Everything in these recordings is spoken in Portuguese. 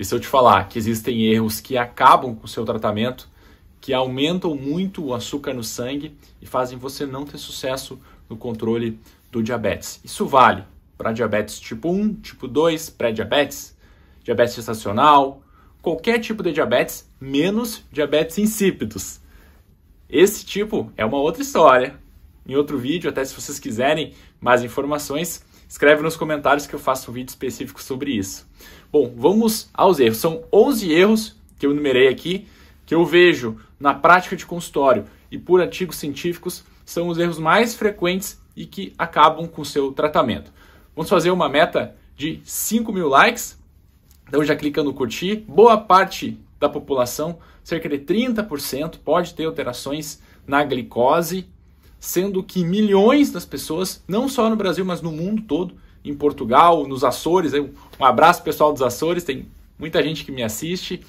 E se eu te falar que existem erros que acabam com o seu tratamento, que aumentam muito o açúcar no sangue e fazem você não ter sucesso no controle do diabetes. Isso vale para diabetes tipo 1, tipo 2, pré-diabetes, diabetes gestacional, qualquer tipo de diabetes, menos diabetes insípidos. Esse tipo é uma outra história. Em outro vídeo, até se vocês quiserem mais informações, Escreve nos comentários que eu faço um vídeo específico sobre isso. Bom, vamos aos erros. São 11 erros que eu numerei aqui, que eu vejo na prática de consultório e por artigos científicos, são os erros mais frequentes e que acabam com o seu tratamento. Vamos fazer uma meta de 5 mil likes. Então já clica no curtir. Boa parte da população, cerca de 30%, pode ter alterações na glicose sendo que milhões das pessoas, não só no Brasil, mas no mundo todo, em Portugal, nos Açores, um abraço pessoal dos Açores, tem muita gente que me assiste.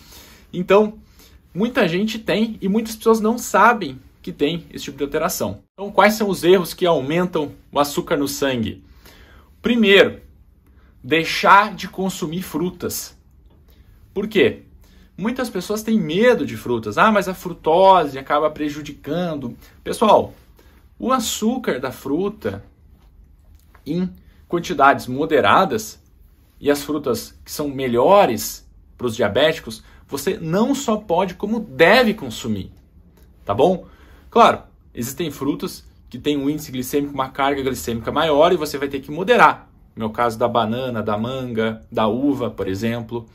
Então, muita gente tem e muitas pessoas não sabem que tem esse tipo de alteração. Então, quais são os erros que aumentam o açúcar no sangue? Primeiro, deixar de consumir frutas. Por quê? Muitas pessoas têm medo de frutas. Ah, mas a frutose acaba prejudicando. Pessoal, o açúcar da fruta, em quantidades moderadas, e as frutas que são melhores para os diabéticos, você não só pode, como deve consumir. Tá bom? Claro, existem frutas que têm um índice glicêmico, uma carga glicêmica maior e você vai ter que moderar. No meu caso, da banana, da manga, da uva, por exemplo.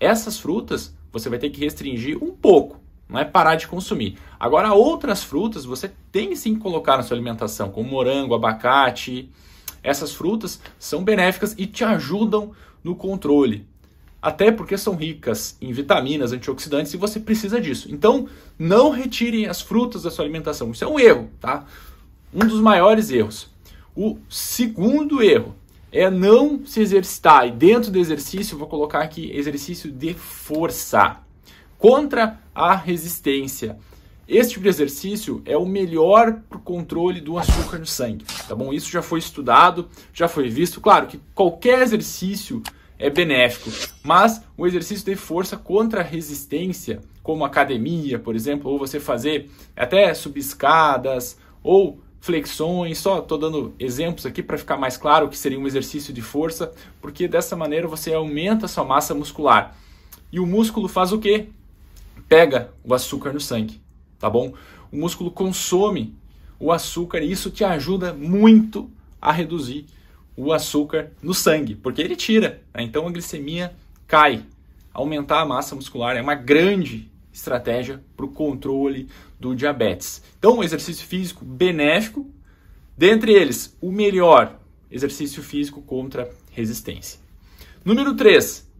Essas frutas você vai ter que restringir um pouco não é parar de consumir. Agora, outras frutas você tem sim que colocar na sua alimentação, como morango, abacate. Essas frutas são benéficas e te ajudam no controle, até porque são ricas em vitaminas, antioxidantes e você precisa disso. Então, não retire as frutas da sua alimentação. Isso é um erro, tá? Um dos maiores erros. O segundo erro é não se exercitar. E dentro do exercício, vou colocar aqui exercício de força contra a resistência. Este tipo de exercício é o melhor para o controle do açúcar no sangue, tá bom? Isso já foi estudado, já foi visto. Claro que qualquer exercício é benéfico, mas o exercício de força contra a resistência, como academia, por exemplo, ou você fazer até subescadas ou flexões, só estou dando exemplos aqui para ficar mais claro que seria um exercício de força, porque dessa maneira você aumenta a sua massa muscular. E o músculo faz o quê? pega o açúcar no sangue, tá bom? O músculo consome o açúcar e isso te ajuda muito a reduzir o açúcar no sangue, porque ele tira. Né? Então a glicemia cai. Aumentar a massa muscular é uma grande estratégia para o controle do diabetes. Então, um exercício físico benéfico, dentre eles, o melhor exercício físico contra resistência. Número 3.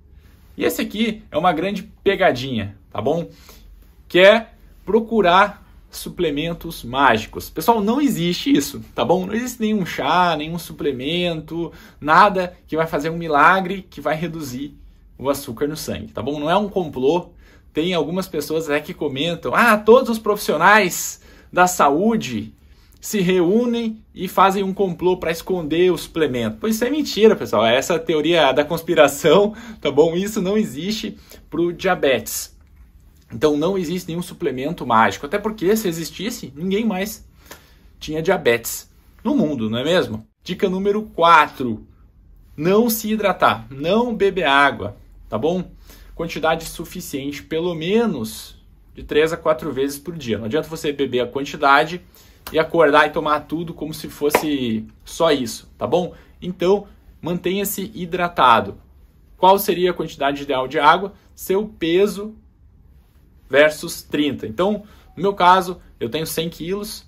E esse aqui é uma grande pegadinha tá bom? Que é procurar suplementos mágicos. Pessoal, não existe isso, tá bom? Não existe nenhum chá, nenhum suplemento, nada que vai fazer um milagre que vai reduzir o açúcar no sangue, tá bom? Não é um complô. Tem algumas pessoas é que comentam: "Ah, todos os profissionais da saúde se reúnem e fazem um complô para esconder o suplemento. Pois isso é mentira, pessoal. Essa teoria da conspiração, tá bom? Isso não existe para o diabetes. Então não existe nenhum suplemento mágico, até porque se existisse, ninguém mais tinha diabetes no mundo, não é mesmo? Dica número 4: não se hidratar, não beber água, tá bom? Quantidade suficiente, pelo menos de 3 a 4 vezes por dia. Não adianta você beber a quantidade e acordar e tomar tudo como se fosse só isso, tá bom? Então, mantenha-se hidratado. Qual seria a quantidade ideal de água? Seu peso versus 30. Então, no meu caso, eu tenho 100 quilos.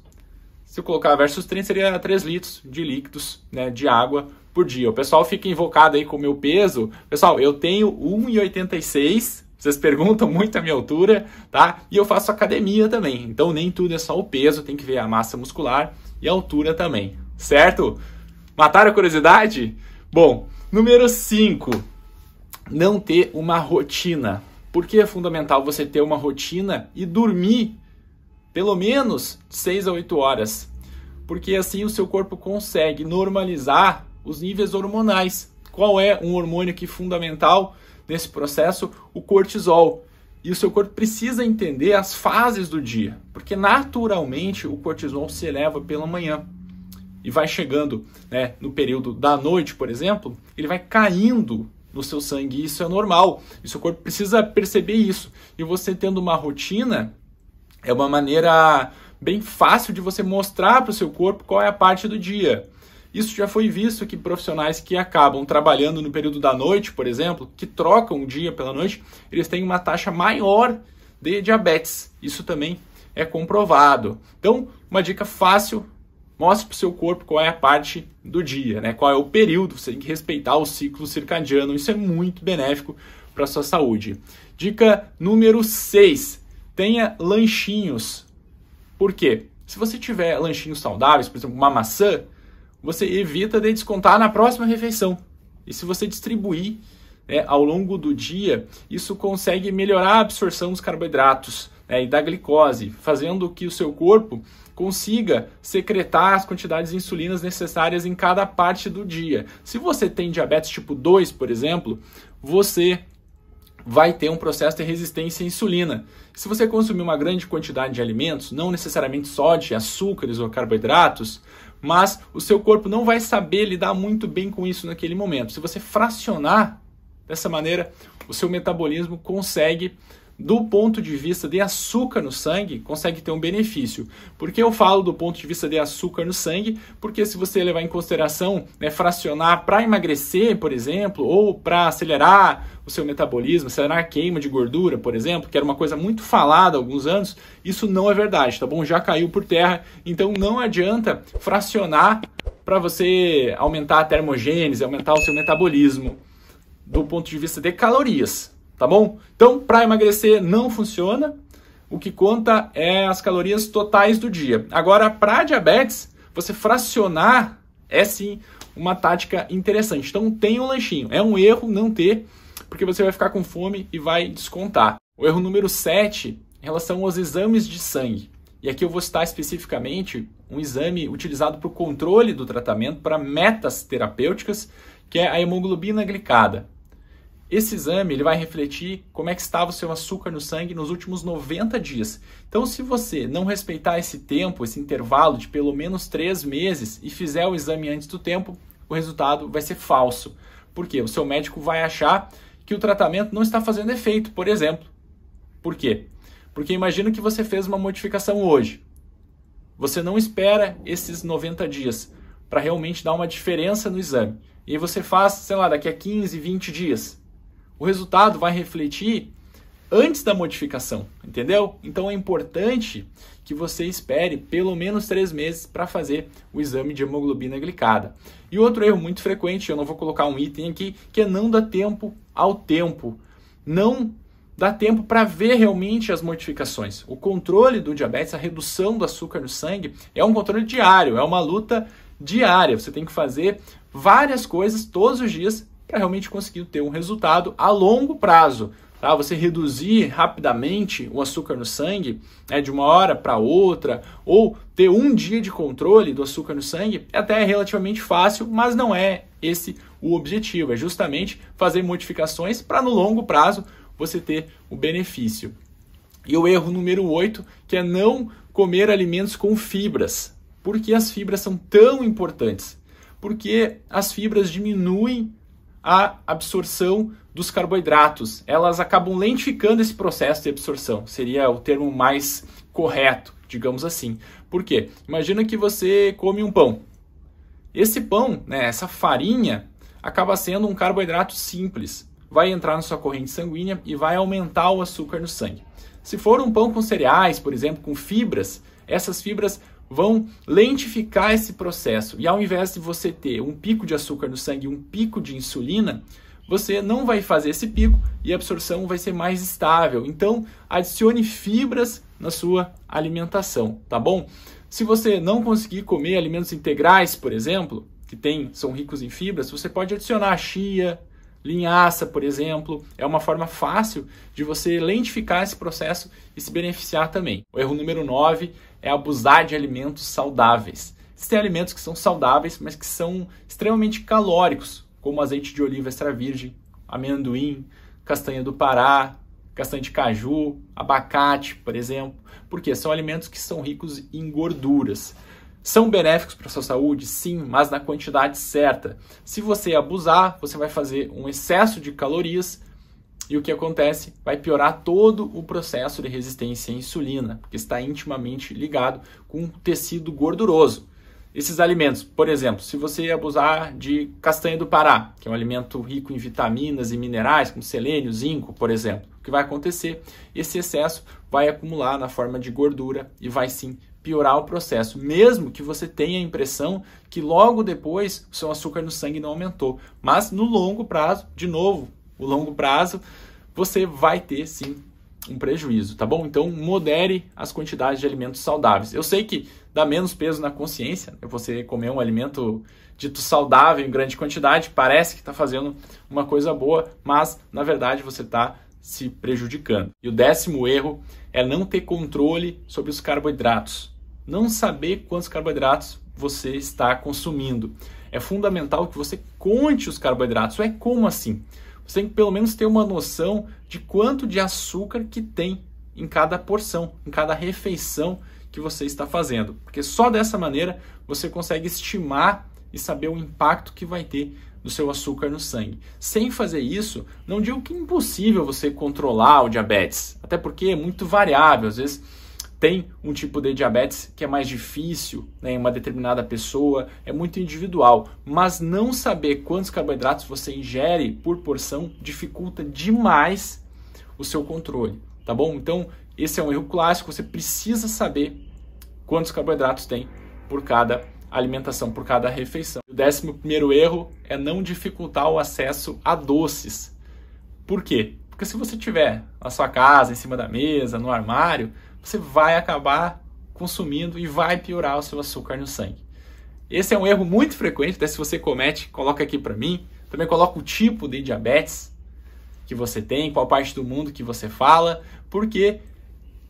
Se eu colocar versus 30, seria 3 litros de líquidos né, de água por dia. O pessoal fica invocado aí com o meu peso. Pessoal, eu tenho 1,86. Vocês perguntam muito a minha altura, tá? E eu faço academia também. Então, nem tudo é só o peso, tem que ver a massa muscular e a altura também, certo? Mataram a curiosidade? Bom, número 5. Não ter uma rotina. Porque é fundamental você ter uma rotina e dormir pelo menos 6 a 8 horas, porque assim o seu corpo consegue normalizar os níveis hormonais. Qual é um hormônio que é fundamental nesse processo? O cortisol. E o seu corpo precisa entender as fases do dia, porque naturalmente o cortisol se eleva pela manhã e vai chegando né, no período da noite, por exemplo, ele vai caindo no seu sangue. Isso é normal. E seu corpo precisa perceber isso. E você tendo uma rotina é uma maneira bem fácil de você mostrar para o seu corpo qual é a parte do dia. Isso já foi visto que profissionais que acabam trabalhando no período da noite, por exemplo, que trocam o dia pela noite, eles têm uma taxa maior de diabetes. Isso também é comprovado. Então, uma dica fácil Mostre para o seu corpo qual é a parte do dia, né? qual é o período, você tem que respeitar o ciclo circadiano, isso é muito benéfico para a sua saúde. Dica número 6, tenha lanchinhos. Por quê? Se você tiver lanchinhos saudáveis, por exemplo, uma maçã, você evita de descontar na próxima refeição. E se você distribuir né, ao longo do dia, isso consegue melhorar a absorção dos carboidratos, né, e da glicose, fazendo que o seu corpo consiga secretar as quantidades de insulinas necessárias em cada parte do dia. Se você tem diabetes tipo 2, por exemplo, você vai ter um processo de resistência à insulina. Se você consumir uma grande quantidade de alimentos, não necessariamente sódio, açúcares ou carboidratos, mas o seu corpo não vai saber lidar muito bem com isso naquele momento. Se você fracionar dessa maneira, o seu metabolismo consegue do ponto de vista de açúcar no sangue, consegue ter um benefício. Por que eu falo do ponto de vista de açúcar no sangue? Porque se você levar em consideração né, fracionar para emagrecer, por exemplo, ou para acelerar o seu metabolismo, acelerar a queima de gordura, por exemplo, que era uma coisa muito falada há alguns anos, isso não é verdade, tá bom? Já caiu por terra, então não adianta fracionar para você aumentar a termogênese, aumentar o seu metabolismo do ponto de vista de calorias, tá bom? Então, para emagrecer não funciona. O que conta é as calorias totais do dia. Agora, para diabetes, você fracionar é sim uma tática interessante. Então, tem um lanchinho. É um erro não ter, porque você vai ficar com fome e vai descontar. O erro número 7 em relação aos exames de sangue. E aqui eu vou citar especificamente um exame utilizado para o controle do tratamento para metas terapêuticas, que é a hemoglobina glicada. Esse exame ele vai refletir como é que estava o seu açúcar no sangue nos últimos 90 dias. Então, se você não respeitar esse tempo, esse intervalo de pelo menos 3 meses e fizer o exame antes do tempo, o resultado vai ser falso. Por quê? O seu médico vai achar que o tratamento não está fazendo efeito, por exemplo. Por quê? Porque imagina que você fez uma modificação hoje. Você não espera esses 90 dias para realmente dar uma diferença no exame. E você faz, sei lá, daqui a 15, 20 dias o resultado vai refletir antes da modificação, entendeu? Então é importante que você espere pelo menos três meses para fazer o exame de hemoglobina glicada. E outro erro muito frequente, eu não vou colocar um item aqui, que é não dar tempo ao tempo. Não dá tempo para ver realmente as modificações. O controle do diabetes, a redução do açúcar no sangue, é um controle diário, é uma luta diária. Você tem que fazer várias coisas todos os dias para realmente conseguir ter um resultado a longo prazo. Tá? Você reduzir rapidamente o açúcar no sangue né, de uma hora para outra, ou ter um dia de controle do açúcar no sangue, é até é relativamente fácil, mas não é esse o objetivo. É justamente fazer modificações para no longo prazo você ter o benefício. E o erro número 8, que é não comer alimentos com fibras. Por que as fibras são tão importantes? Porque as fibras diminuem a absorção dos carboidratos. Elas acabam lentificando esse processo de absorção, seria o termo mais correto, digamos assim. Por quê? Imagina que você come um pão. Esse pão, né, essa farinha, acaba sendo um carboidrato simples. Vai entrar na sua corrente sanguínea e vai aumentar o açúcar no sangue. Se for um pão com cereais, por exemplo, com fibras, essas fibras vão lentificar esse processo. E ao invés de você ter um pico de açúcar no sangue e um pico de insulina, você não vai fazer esse pico e a absorção vai ser mais estável. Então, adicione fibras na sua alimentação, tá bom? Se você não conseguir comer alimentos integrais, por exemplo, que tem, são ricos em fibras, você pode adicionar chia, linhaça, por exemplo. É uma forma fácil de você lentificar esse processo e se beneficiar também. O erro número 9 é abusar de alimentos saudáveis. Existem alimentos que são saudáveis, mas que são extremamente calóricos, como azeite de oliva extra virgem, amendoim, castanha do Pará, castanha de caju, abacate, por exemplo, porque são alimentos que são ricos em gorduras. São benéficos para a sua saúde? Sim, mas na quantidade certa. Se você abusar, você vai fazer um excesso de calorias e o que acontece? Vai piorar todo o processo de resistência à insulina, que está intimamente ligado com o tecido gorduroso. Esses alimentos, por exemplo, se você abusar de castanha do Pará, que é um alimento rico em vitaminas e minerais, como selênio, zinco, por exemplo, o que vai acontecer? Esse excesso vai acumular na forma de gordura e vai sim piorar o processo, mesmo que você tenha a impressão que logo depois o seu açúcar no sangue não aumentou. Mas no longo prazo, de novo, o longo prazo, você vai ter sim um prejuízo, tá bom? Então modere as quantidades de alimentos saudáveis. Eu sei que dá menos peso na consciência né? você comer um alimento dito saudável em grande quantidade, parece que está fazendo uma coisa boa, mas na verdade você está se prejudicando. E o décimo erro é não ter controle sobre os carboidratos. Não saber quantos carboidratos você está consumindo. É fundamental que você conte os carboidratos. É como assim? Você tem que pelo menos ter uma noção de quanto de açúcar que tem em cada porção, em cada refeição que você está fazendo. Porque só dessa maneira você consegue estimar e saber o impacto que vai ter no seu açúcar no sangue. Sem fazer isso, não digo que é impossível você controlar o diabetes, até porque é muito variável, às vezes tem um tipo de diabetes que é mais difícil né, em uma determinada pessoa, é muito individual. Mas não saber quantos carboidratos você ingere por porção dificulta demais o seu controle, tá bom? Então, esse é um erro clássico, você precisa saber quantos carboidratos tem por cada alimentação, por cada refeição. O décimo primeiro erro é não dificultar o acesso a doces. Por quê? Porque se você tiver na sua casa, em cima da mesa, no armário, você vai acabar consumindo e vai piorar o seu açúcar no sangue. Esse é um erro muito frequente, até se você comete, coloca aqui para mim. Também coloca o tipo de diabetes que você tem, qual parte do mundo que você fala, porque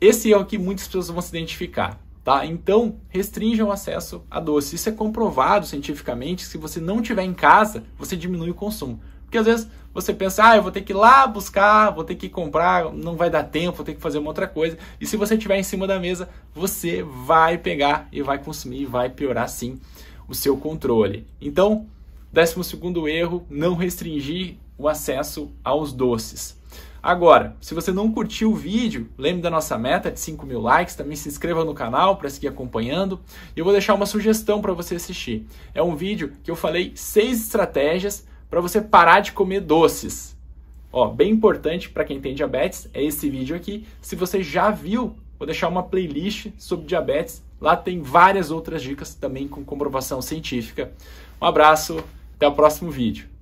esse erro é que muitas pessoas vão se identificar. Tá? Então, restringam o acesso a doce. Isso é comprovado cientificamente. Se você não tiver em casa, você diminui o consumo. Porque às vezes você pensa, ah, eu vou ter que ir lá buscar, vou ter que comprar, não vai dar tempo, vou ter que fazer uma outra coisa. E se você tiver em cima da mesa, você vai pegar e vai consumir, vai piorar sim o seu controle. Então, décimo segundo erro, não restringir o acesso aos doces. Agora, se você não curtiu o vídeo, lembre da nossa meta de 5 mil likes, também se inscreva no canal para seguir acompanhando. E eu vou deixar uma sugestão para você assistir. É um vídeo que eu falei seis estratégias para você parar de comer doces. Ó, bem importante para quem tem diabetes é esse vídeo aqui. Se você já viu, vou deixar uma playlist sobre diabetes. Lá tem várias outras dicas também com comprovação científica. Um abraço, até o próximo vídeo.